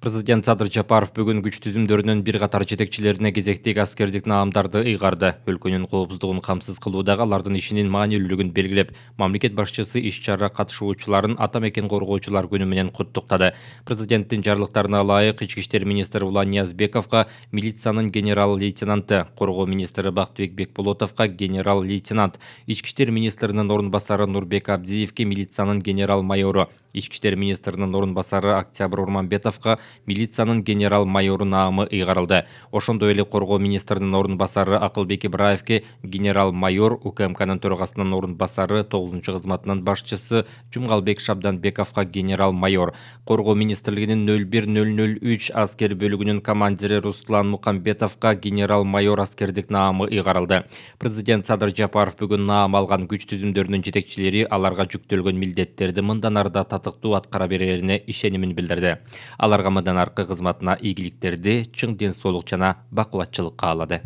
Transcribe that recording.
президент садыр жапаров бүгүн күч түзүмдөрүнүн бир катар жетекчилерине кезектеги аскердик наамдарды ыйгарды өлкөнүн коопсуздугун камсыз кылуудагы алардын ишинин маанилүүлүгүн белгилеп мамлекет башчысы иш чара катышуучуларын ата мекен коргоочулар күнү менен куттуктады президенттин жарлыктарына ылайык ички иштер улан ниязбековго милициянын генерал лейтенанты коргоо министрі бактыбек бекболотовго генерал лейтенант ички иштер министринин орун басары нурбек абдиевке милициянын генерал майоры ички иштер министринин орун басары октябрь милициянын генерал майору наамы ыйгарылды ошондой эле коргоо министринин орун басары акылбек ибраевке генерал майор укмкнын төрагасынын орун басары тогузунчу кызматынын башчысы жумгалбек шабданбековго генерал майор коргоо министрлигинин нөл бир нөл нөл үч аскер бөлүгүнүн командири руслан мукамбетовго генерал майор аскердик наамы ыйгарылды президент садыр жапаров бүгүн наам алган күч түзүмдөрүнүн жетекчилери аларга жүктөлгөн милдеттерди мындан да татыктуу аткара берерине ишенимин билдирди аларга дамыдан арқы кызматына ийгиликтерди чың ден соолук жана бакубатчылыкка қалады.